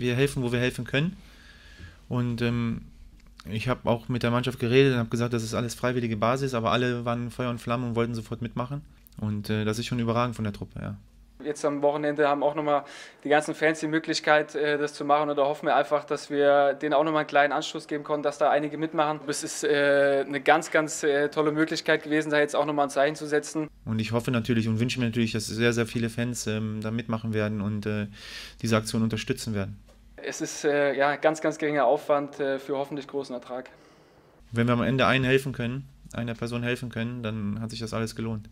wir helfen, wo wir helfen können. Und ähm, ich habe auch mit der Mannschaft geredet und habe gesagt, das ist alles freiwillige Basis, aber alle waren Feuer und Flamme und wollten sofort mitmachen. Und äh, das ist schon überragend von der Truppe, ja. Jetzt am Wochenende haben auch nochmal die ganzen Fans die Möglichkeit, äh, das zu machen. Und da hoffen wir einfach, dass wir denen auch nochmal einen kleinen Anstoß geben konnten, dass da einige mitmachen. Es ist äh, eine ganz, ganz äh, tolle Möglichkeit gewesen, da jetzt auch nochmal ein Zeichen zu setzen. Und ich hoffe natürlich und wünsche mir natürlich, dass sehr, sehr viele Fans ähm, da mitmachen werden und diese Aktion unterstützen werden. Es ist ja ganz, ganz geringer Aufwand für hoffentlich großen Ertrag. Wenn wir am Ende einen helfen können, einer Person helfen können, dann hat sich das alles gelohnt.